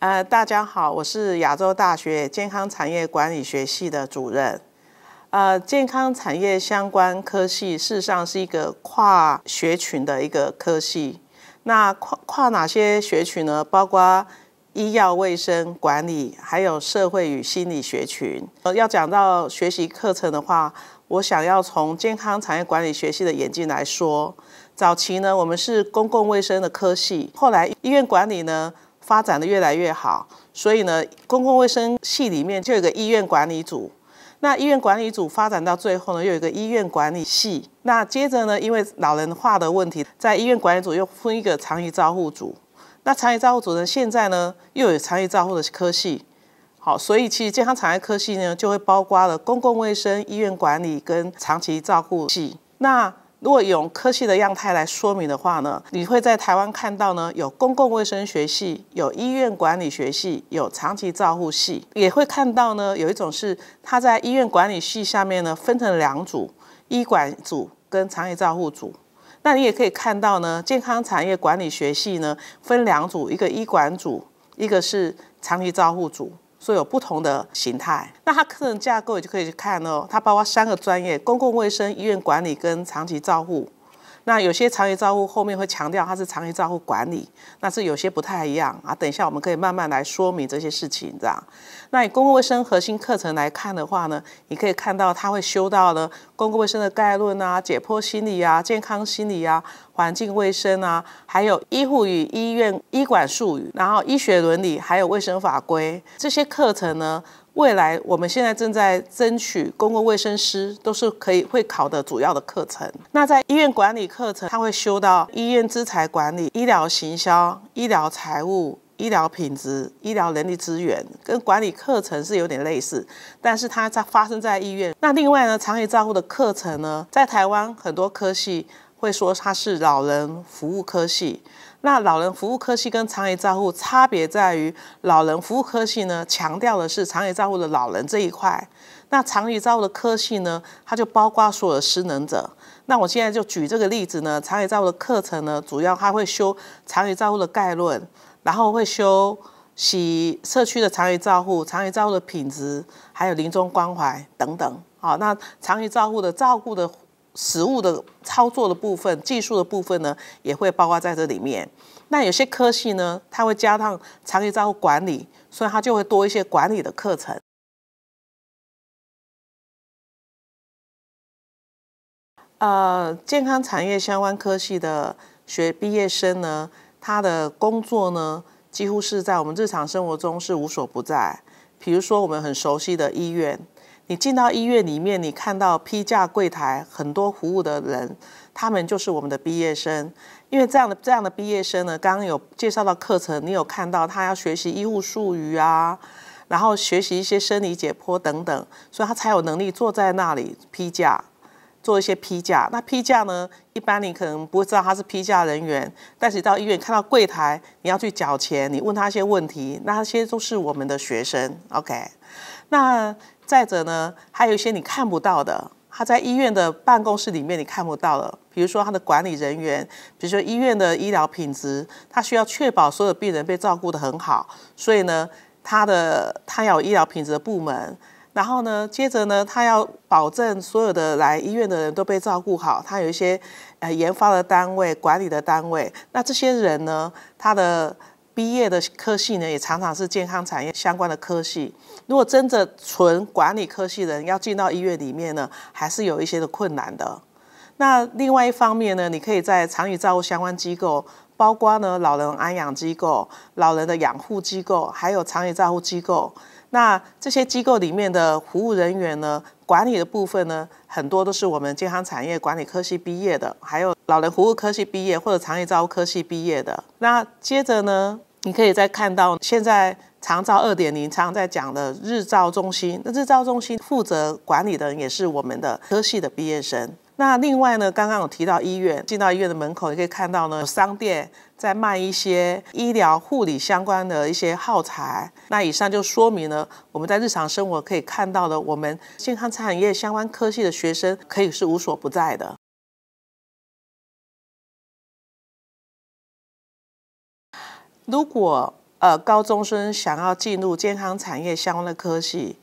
呃，大家好，我是亚洲大学健康产业管理学系的主任。呃，健康产业相关科系事实上是一个跨学群的一个科系。那跨跨哪些学群呢？包括医药卫生管理，还有社会与心理学群。呃，要讲到学习课程的话，我想要从健康产业管理学系的眼镜来说，早期呢，我们是公共卫生的科系，后来医院管理呢。发展的越来越好，所以呢，公共卫生系里面就有个医院管理组。那医院管理组发展到最后呢，又有个医院管理系。那接着呢，因为老人化的问题，在医院管理组又分一个长期照护组。那长期照护组呢，现在呢，又有长期照护的科系。好，所以其实健康产业科系呢，就会包括了公共卫生、医院管理跟长期照护系。那如果用科系的样态来说明的话呢，你会在台湾看到呢，有公共卫生学系，有医院管理学系，有长期照护系，也会看到呢，有一种是它在医院管理系下面呢分成两组，医管组跟长期照护组。那你也可以看到呢，健康产业管理学系呢分两组，一个医管组，一个是长期照护组。所以有不同的形态，那它课程架构也就可以去看哦。它包括三个专业：公共卫生、医院管理跟长期照护。那有些长期照护后面会强调它是长期照护管理，那是有些不太一样啊。等一下我们可以慢慢来说明这些事情，这样。那以公共卫生核心课程来看的话呢，你可以看到他会修到呢公共卫生的概论啊、解剖心理啊、健康心理啊、环境卫生啊，还有医护与医院医管术语，然后医学伦理还有卫生法规这些课程呢。未来，我们现在正在争取公共卫生师都是可以会考的主要的课程。那在医院管理课程，它会修到医院资材管理、医疗行销、医疗财务、医疗品质、医疗人力资源，跟管理课程是有点类似，但是它在发生在医院。那另外呢，长期照护的课程呢，在台湾很多科系会说它是老人服务科系。那老人服务科系跟长余照护差别在于，老人服务科系呢强调的是长余照护的老人这一块，那长余照的科系呢，它就包括所有的失能者。那我现在就举这个例子呢，长余照护的课程呢，主要它会修长余照护的概论，然后会修洗社区的长余照护、长余照护的品质，还有临终关怀等等。好，那长余照护的照顾的。实务的操作的部分、技术的部分呢，也会包括在这里面。那有些科系呢，它会加上长期照顾管理，所以它就会多一些管理的课程。呃，健康产业相关科系的学毕业生呢，他的工作呢，几乎是在我们日常生活中是无所不在。比如说，我们很熟悉的医院。你进到医院里面，你看到批价柜台很多服务的人，他们就是我们的毕业生。因为这样的这样的毕业生呢，刚刚有介绍到课程，你有看到他要学习医务术语啊，然后学习一些生理解剖等等，所以他才有能力坐在那里批价，做一些批价。那批价呢，一般你可能不会知道他是批价人员，但是到医院看到柜台，你要去缴钱，你问他一些问题，那些都是我们的学生。OK，那。再者呢，还有一些你看不到的，他在医院的办公室里面你看不到的，比如说他的管理人员，比如说医院的医疗品质，他需要确保所有病人被照顾得很好，所以呢，他的他要有医疗品质的部门，然后呢，接着呢，他要保证所有的来医院的人都被照顾好，他有一些呃研发的单位、管理的单位，那这些人呢，他的。毕业的科系呢，也常常是健康产业相关的科系。如果真的纯管理科系人要进到医院里面呢，还是有一些的困难的。那另外一方面呢，你可以在长与照护相关机构，包括呢老人安养机构、老人的养护机构，还有长与照护机构。那这些机构里面的服务人员呢，管理的部分呢，很多都是我们健康产业管理科系毕业的，还有。老人服务科系毕业或者长照科系毕业的，那接着呢，你可以再看到现在长照二点零，常常在讲的日照中心。那日照中心负责管理的人也是我们的科系的毕业生。那另外呢，刚刚有提到医院，进到医院的门口，你可以看到呢，有商店在卖一些医疗护理相关的一些耗材。那以上就说明了我们在日常生活可以看到的，我们健康产业相关科系的学生可以是无所不在的。如果呃高中生想要进入健康产业相关的科系，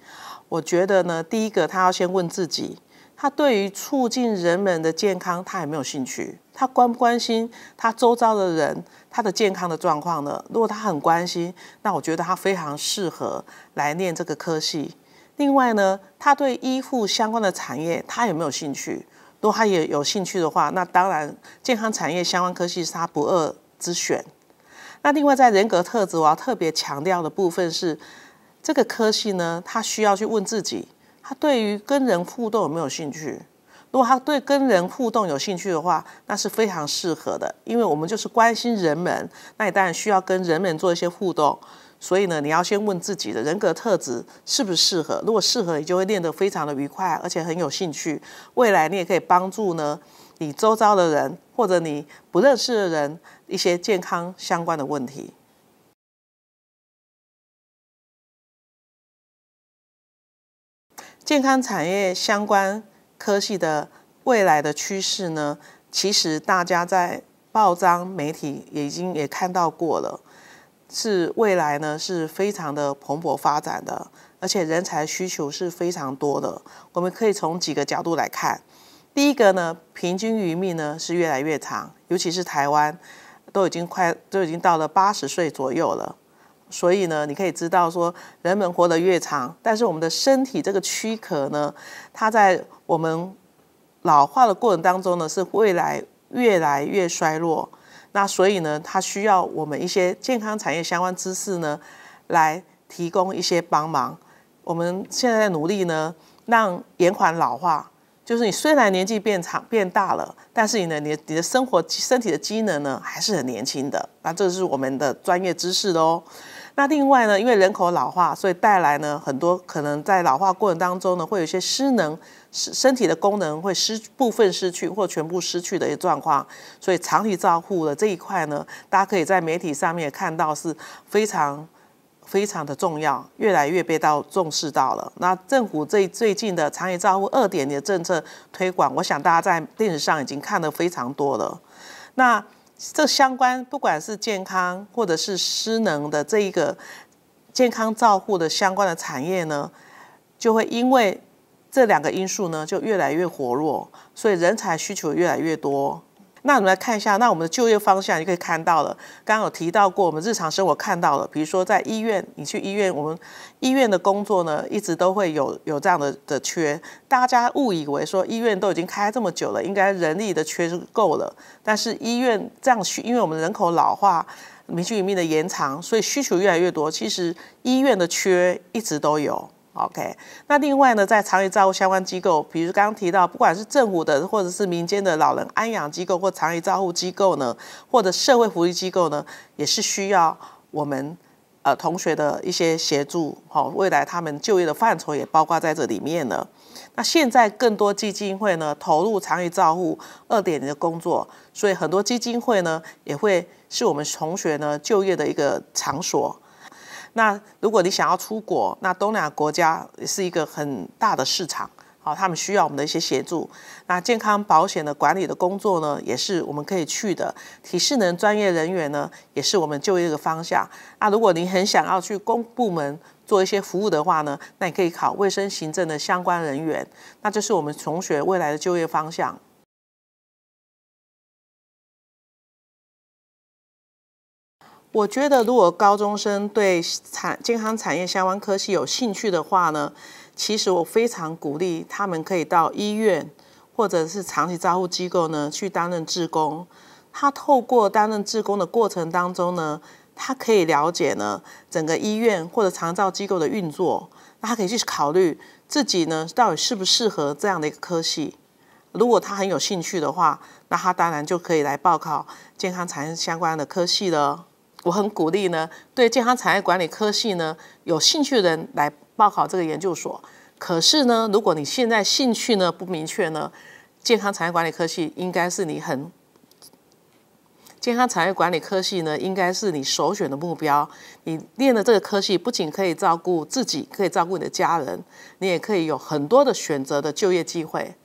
我觉得呢，第一个他要先问自己，他对于促进人们的健康他有没有兴趣？他关不关心他周遭的人他的健康的状况呢？如果他很关心，那我觉得他非常适合来念这个科系。另外呢，他对医护相关的产业他有没有兴趣？如果他也有兴趣的话，那当然健康产业相关科系是他不二之选。那另外，在人格特质，我要特别强调的部分是，这个科系呢，他需要去问自己，他对于跟人互动有没有兴趣？如果他对跟人互动有兴趣的话，那是非常适合的，因为我们就是关心人们，那你当然需要跟人们做一些互动。所以呢，你要先问自己的人格特质适不适合？如果适合，你就会练得非常的愉快，而且很有兴趣。未来你也可以帮助呢，你周遭的人或者你不认识的人。一些健康相关的问题，健康产业相关科系的未来的趋势呢？其实大家在报章媒体也已经也看到过了，是未来呢是非常的蓬勃发展的，而且人才需求是非常多的。我们可以从几个角度来看，第一个呢，平均余命呢是越来越长，尤其是台湾。都已经快都已经到了八十岁左右了，所以呢，你可以知道说，人们活得越长，但是我们的身体这个躯壳呢，它在我们老化的过程当中呢，是未来越来越衰弱。那所以呢，它需要我们一些健康产业相关知识呢，来提供一些帮忙。我们现在努力呢，让延缓老化。就是你虽然年纪变长变大了，但是你的你你的生活身体的机能呢还是很年轻的，那这是我们的专业知识哦。那另外呢，因为人口老化，所以带来呢很多可能在老化过程当中呢会有一些失能，身身体的功能会失部分失去或全部失去的一些状况，所以长期照护的这一块呢，大家可以在媒体上面看到是非常。非常的重要，越来越被到重视到了。那政府最最近的长业照护二点零政策推广，我想大家在电视上已经看得非常多了。那这相关不管是健康或者是失能的这一个健康照护的相关的产业呢，就会因为这两个因素呢，就越来越活络，所以人才需求越来越多。那我们来看一下，那我们的就业方向你可以看到了。刚刚有提到过，我们日常生活看到了，比如说在医院，你去医院，我们医院的工作呢，一直都会有有这样的的缺。大家误以为说医院都已经开这么久了，应该人力的缺够了，但是医院这样需，因为我们人口老化，民居里面的延长，所以需求越来越多。其实医院的缺一直都有。OK，那另外呢，在长者照护相关机构，比如刚刚提到，不管是政府的或者是民间的老人安养机构或长者照护机构呢，或者社会福利机构呢，也是需要我们呃同学的一些协助。好，未来他们就业的范畴也包括在这里面了。那现在更多基金会呢投入长者照护二点零工作，所以很多基金会呢也会是我们同学呢就业的一个场所。那如果你想要出国，那东南亚国家是一个很大的市场，好，他们需要我们的一些协助。那健康保险的管理的工作呢，也是我们可以去的。体适能专业人员呢，也是我们就业的方向。那如果你很想要去公部门做一些服务的话呢，那你可以考卫生行政的相关人员。那这是我们同学未来的就业方向。我觉得，如果高中生对产健康产业相关科系有兴趣的话呢，其实我非常鼓励他们可以到医院或者是长期照护机构呢去担任志工。他透过担任志工的过程当中呢，他可以了解呢整个医院或者长照机构的运作。那他可以去考虑自己呢到底适不适合这样的一个科系。如果他很有兴趣的话，那他当然就可以来报考健康产业相关的科系了。我很鼓励呢，对健康产业管理科系呢有兴趣的人来报考这个研究所。可是呢，如果你现在兴趣呢不明确呢，健康产业管理科系应该是你很健康产业管理科系呢应该是你首选的目标。你念的这个科系不仅可以照顾自己，可以照顾你的家人，你也可以有很多的选择的就业机会。